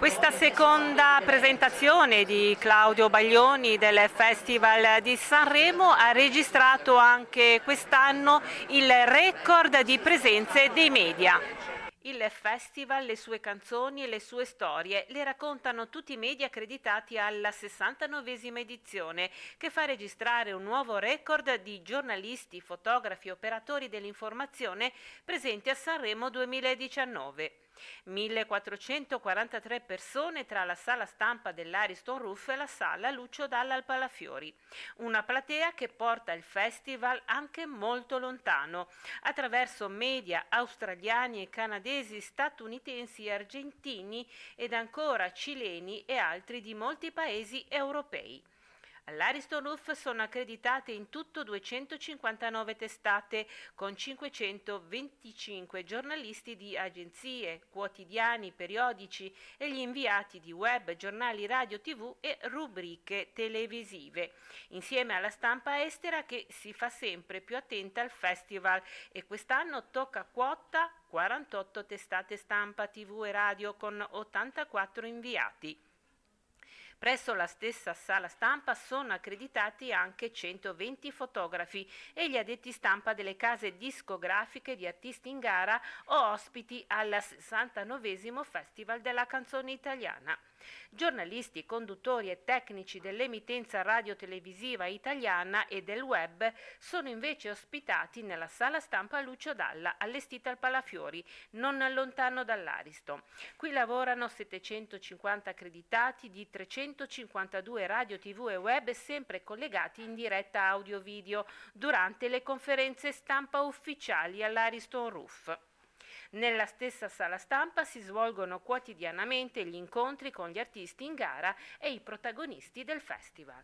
Questa seconda presentazione di Claudio Baglioni del Festival di Sanremo ha registrato anche quest'anno il record di presenze dei media. Il festival, le sue canzoni e le sue storie le raccontano tutti i media accreditati alla 69esima edizione che fa registrare un nuovo record di giornalisti, fotografi, operatori dell'informazione presenti a Sanremo 2019. 1443 persone tra la sala stampa dell'Ariston Roof e la sala Lucio Dalla al Palafiori, una platea che porta il festival anche molto lontano, attraverso media australiani e canadesi, statunitensi e argentini ed ancora cileni e altri di molti paesi europei. All'Ariston Roof sono accreditate in tutto 259 testate con 525 giornalisti di agenzie, quotidiani, periodici e gli inviati di web, giornali, radio, tv e rubriche televisive, insieme alla stampa estera che si fa sempre più attenta al festival e quest'anno tocca quota 48 testate stampa, tv e radio con 84 inviati. Presso la stessa sala stampa sono accreditati anche 120 fotografi e gli addetti stampa delle case discografiche di artisti in gara o ospiti al 69 Festival della canzone italiana. Giornalisti, conduttori e tecnici dell'emittenza radio-televisiva italiana e del web sono invece ospitati nella sala stampa Lucio Dalla, allestita al Palafiori, non lontano dall'Aristo. Qui lavorano 750 accreditati di 352 radio, tv e web sempre collegati in diretta audio-video durante le conferenze stampa ufficiali all'Ariston Roof. Nella stessa sala stampa si svolgono quotidianamente gli incontri con gli artisti in gara e i protagonisti del festival.